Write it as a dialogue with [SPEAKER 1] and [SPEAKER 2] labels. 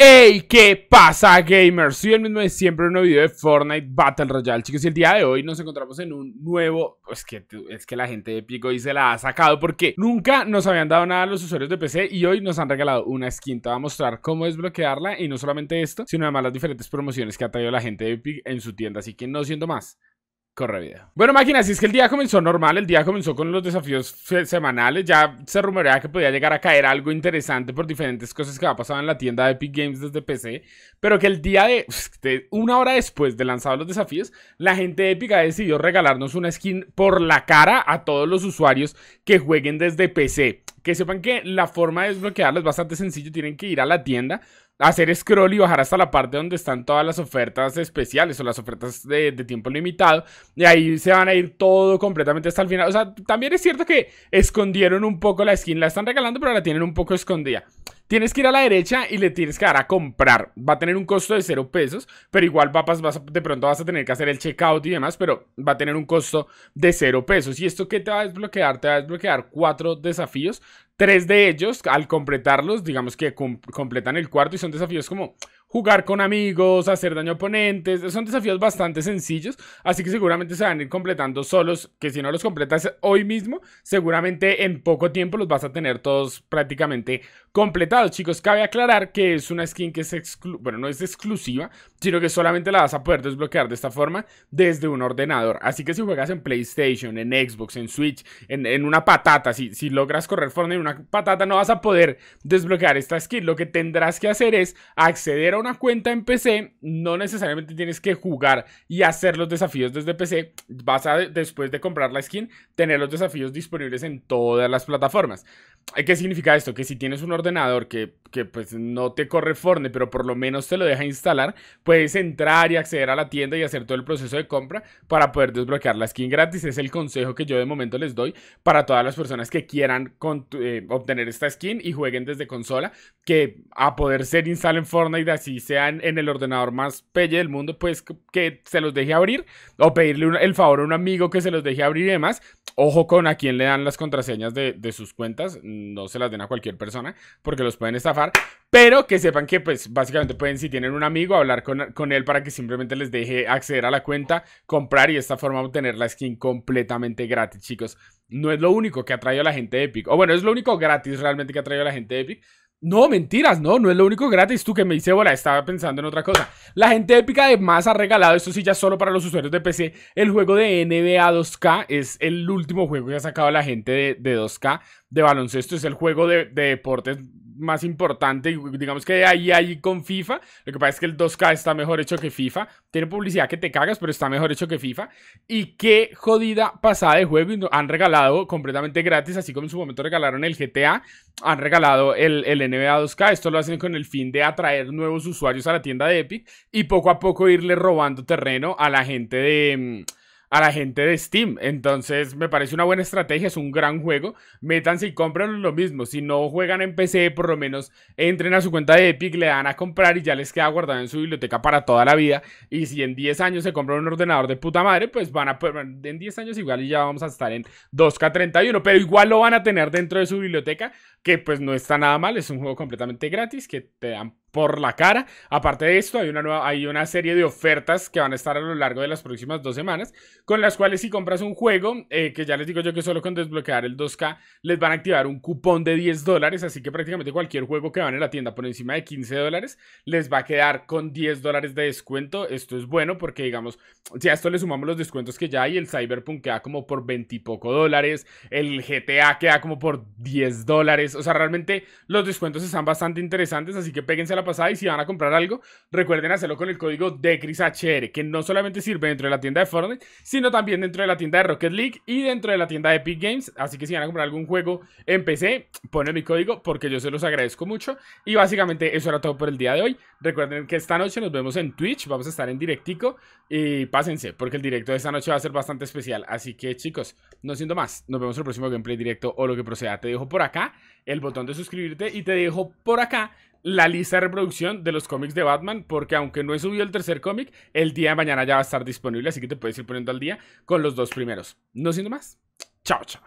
[SPEAKER 1] ¡Hey! ¿Qué pasa, gamers? Soy el mismo de siempre un nuevo video de Fortnite Battle Royale. Chicos, y el día de hoy nos encontramos en un nuevo... Es pues que, es que la gente de Epic y se la ha sacado porque nunca nos habían dado nada los usuarios de PC y hoy nos han regalado una skin. Te a mostrar cómo desbloquearla y no solamente esto, sino además las diferentes promociones que ha traído la gente de Epic en su tienda. Así que no siendo más, bueno, máquina, si es que el día comenzó normal, el día comenzó con los desafíos semanales, ya se rumoreaba que podía llegar a caer algo interesante por diferentes cosas que ha pasado en la tienda de Epic Games desde PC, pero que el día de, una hora después de lanzados los desafíos, la gente de Epic ha decidido regalarnos una skin por la cara a todos los usuarios que jueguen desde PC. Que sepan que la forma de desbloquearla es bastante sencillo, tienen que ir a la tienda, hacer scroll y bajar hasta la parte donde están todas las ofertas especiales o las ofertas de, tiempo limitado. Y ahí se van a ir todo completamente hasta el final. O sea, también es cierto que escondieron un poco la skin. La están regalando, pero la tienen un poco escondida. Tienes que ir a la derecha y le tienes que dar a comprar. Va a tener un costo de 0 pesos, pero igual vas, vas, de pronto vas a tener que hacer el checkout y demás, pero va a tener un costo de 0 pesos. ¿Y esto qué te va a desbloquear? Te va a desbloquear cuatro desafíos Tres de ellos, al completarlos, digamos que completan el cuarto y son desafíos como jugar con amigos, hacer daño a oponentes. Son desafíos bastante sencillos, así que seguramente se van a ir completando solos, que si no los completas hoy mismo, seguramente en poco tiempo los vas a tener todos prácticamente completados. Chicos, cabe aclarar que es una skin que es bueno, no es exclusiva, sino que solamente la vas a poder desbloquear de esta forma desde un ordenador. Así que si juegas en PlayStation, en Xbox, en Switch, en, una patata, si, si logras correr Fortnite en una patata, no vas a poder desbloquear esta skin. Lo que tendrás que hacer es acceder una cuenta en PC, no necesariamente tienes que jugar y hacer los desafíos desde PC. Vas a, después de comprar la skin, tener los desafíos disponibles en todas las plataformas. Eh, ¿Qué significa esto? Que si tienes un ordenador que, que pues no te corre Fortnite, pero por lo menos te lo deja instalar, puedes entrar y acceder a la tienda y hacer todo el proceso de compra para poder desbloquear la skin gratis. Es el consejo que yo de momento les doy para todas las personas que quieran eh, obtener esta skin y jueguen desde consola, que a poder ser instalen Fortnite así si sean en el ordenador más pelle del mundo, pues que se los deje abrir o pedirle el favor a un amigo que se los deje abrir y demás. Ojo con a quién le dan las contraseñas de, sus cuentas, no se las den a cualquier persona porque los pueden estafar, pero que sepan que pues básicamente pueden si tienen un amigo hablar con, él para que simplemente les deje acceder a la cuenta, comprar y de esta forma obtener la skin completamente gratis, chicos. No es lo único que ha traído a la gente de Epic, o bueno, es lo único gratis realmente que ha traído a la gente de Epic no, mentiras, no, no es lo único gratis. Tú que me hice bola, estaba pensando en otra cosa. La gente épica además ha regalado, esto sí ya solo para los usuarios de PC, el juego de NBA 2K. Es el último juego que ha sacado la gente de, 2K de baloncesto. Es el juego de deportes más importante, digamos que ahí, ahí con FIFA, lo que pasa es que el 2K está mejor hecho que FIFA, tiene publicidad que te cagas, pero está mejor hecho que FIFA, y qué jodida pasada de juego, han regalado completamente gratis, así como en su momento regalaron el GTA, han regalado el, el NBA 2K, esto lo hacen con el fin de atraer nuevos usuarios a la tienda de Epic, y poco a poco irle robando terreno a la gente de mm, a la gente de Steam. Entonces me parece una buena estrategia, es un gran juego. Métanse y compran lo mismo. Si no juegan en PC, por lo menos entren a su cuenta de Epic, le dan a comprar y ya les queda guardado en su biblioteca para toda la vida. Y si en 10 años se compran un ordenador de puta madre, pues van a... En 10 años igual y ya vamos a estar en 2K31, pero igual lo van a tener dentro de su biblioteca, que pues no está nada mal, es un juego completamente gratis que te dan por la cara. Aparte de esto, hay una, nueva, hay una serie de ofertas que van a estar a lo largo de las próximas dos semanas, con las cuales si compras un juego, eh, que ya les digo yo que solo con desbloquear el 2K, les van a activar un cupón de 10 dólares, así que prácticamente cualquier juego que van en la tienda por encima de 15 dólares, les va a quedar con 10 dólares de descuento. Esto es bueno porque, digamos, si a esto le sumamos los descuentos que ya hay, el Cyberpunk queda como por 20 y poco dólares, el GTA queda como por 10 dólares, o sea, realmente los descuentos están bastante interesantes, así que péguense pasada y si van a comprar algo, recuerden hacerlo con el código de DECRISHR, que no solamente sirve dentro de la tienda de Fortnite, sino también dentro de la tienda de Rocket League y dentro de la tienda de Epic Games. Así que si van a comprar algún juego en PC, ponen mi código porque yo se los agradezco mucho. Y básicamente eso era todo por el día de hoy. Recuerden que esta noche nos vemos en Twitch, vamos a estar en directico y pásense, porque el directo de esta noche va a ser bastante especial. Así que chicos, no siendo más, nos vemos en el próximo gameplay directo o lo que proceda. Te dejo por acá el botón de suscribirte y te dejo por acá la lista de reproducción de los cómics de Batman, porque aunque no he subido el tercer cómic, el día de mañana ya va a estar disponible, así que te puedes ir poniendo al día con los dos primeros. No siendo más, chao, chao.